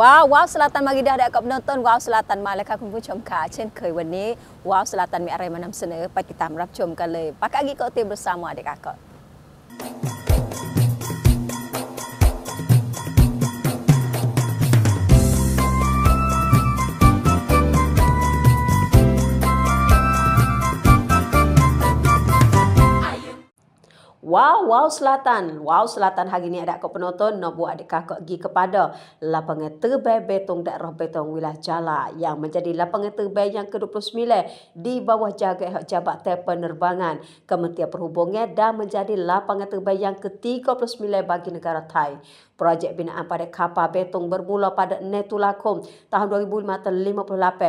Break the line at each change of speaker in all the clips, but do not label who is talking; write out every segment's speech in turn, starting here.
ว้าวว้าวสลาตันมาริดาได้กับนนต้นว้าวสลาตันมาแล้วค่ะคุณผู้ชมค่ะเช่นเคยวันนี้ว้าวสลาตันมีอะไรมานําเสนอไปติดตามรับชมกันเลยปักอากิโกติบรสามัวเดกากอ Wow, wow Selatan. Wow Selatan hari ini ada kau penonton, nak buat adakah kau pergi kepada lapangan terbaik betong daerah betong wilayah Jala yang menjadi lapangan terbaik yang ke-29 di bawah jaga Jabatan Penerbangan Kementerian Perhubungan dan menjadi lapangan terbaik yang ke-39 bagi negara Thai. Projek binaan pada kapal betung bermula pada Netulakom tahun 2058.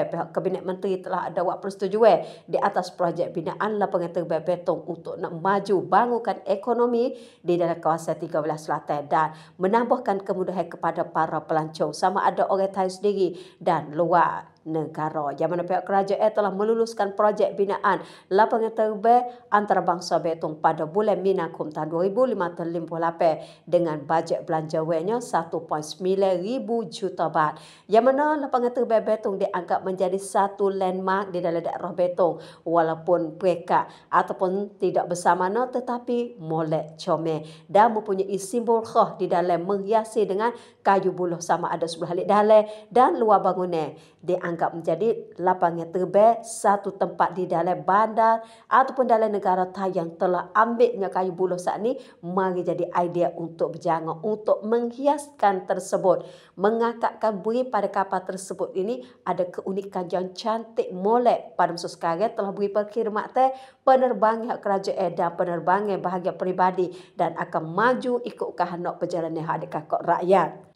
Pihak Kabinet Menteri telah ada buat persetujuan di atas projek binaan lapangan terbang betung untuk nak maju bangunkan ekonomi di dalam kawasan 13 Selatan dan menambahkan kemudahan kepada para pelancong sama ada orang Thai sendiri dan luar negara. Jaman pihak kerajaan telah meluluskan projek binaan lapangan terbang antarabangsa Betung pada bulan Minakum tahun 2005-2008 dengan bajet belanja wenya 1.9 ribu juta baht. Yang mana lapangan terbang Betung dianggap menjadi satu landmark di dalam daerah Betung walaupun pekat ataupun tidak bersama, tetapi molek comel dan mempunyai simbol khah di dalam menghiasi dengan kayu buluh sama ada sebelah halik dalam dan luar bangunan. Dianggap dianggap menjadi lapangnya yang terbaik satu tempat di dalam bandar ataupun dalam negara Thai yang telah ambilnya kayu buluh saat ini mari jadi idea untuk berjaga untuk menghiaskan tersebut mengakakkan bui pada kapal tersebut ini ada keunikan yang cantik molek pada masa sekarang telah bui perkhidmat teh penerbangnya kerajaan dan penerbangnya bahagia peribadi dan akan maju ikut kehendak perjalanan hadik kakak rakyat.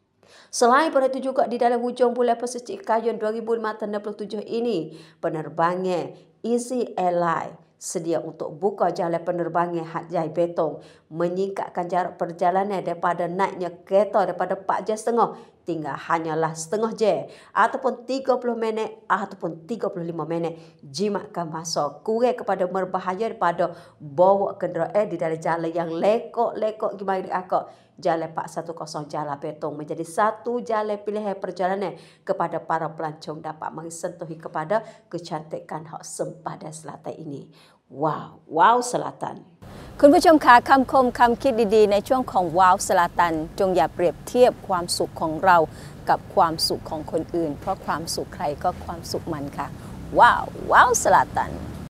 Selain pada itu juga di dalam hujung bulan Pasifik Kajun 2567 ini, penerbangan Easy Airline sedia untuk buka jalan penerbangan Hajai Betong menyingkatkan jarak perjalanan daripada naiknya kereta daripada 4 jam setengah tinggal ah. hanyalah setengah je ataupun 30 minit ah, ataupun 35 minit jimat ke masa kurang kepada berbahaya daripada bawa kenderaan eh, di dalam jalan yang lekok-lekok gimana di akak jalan 410 jalan betong menjadi satu jalan pilihan perjalanan kepada para pelancong dapat mengsentuhi kepada kecantikan hak sempadan selatan ini ว้าวว้าวสลาตัน คุณผู้ชมคะคำคมคำคิดดีๆ ในช่วงของว้าวสลาตัน จงอย่าเปรียบเทียบความสุขของเรากับความสุขของคนอื่น เพราะความสุขใครก็ความสุขมันค่ะ ว้าวว้าวสลาตัน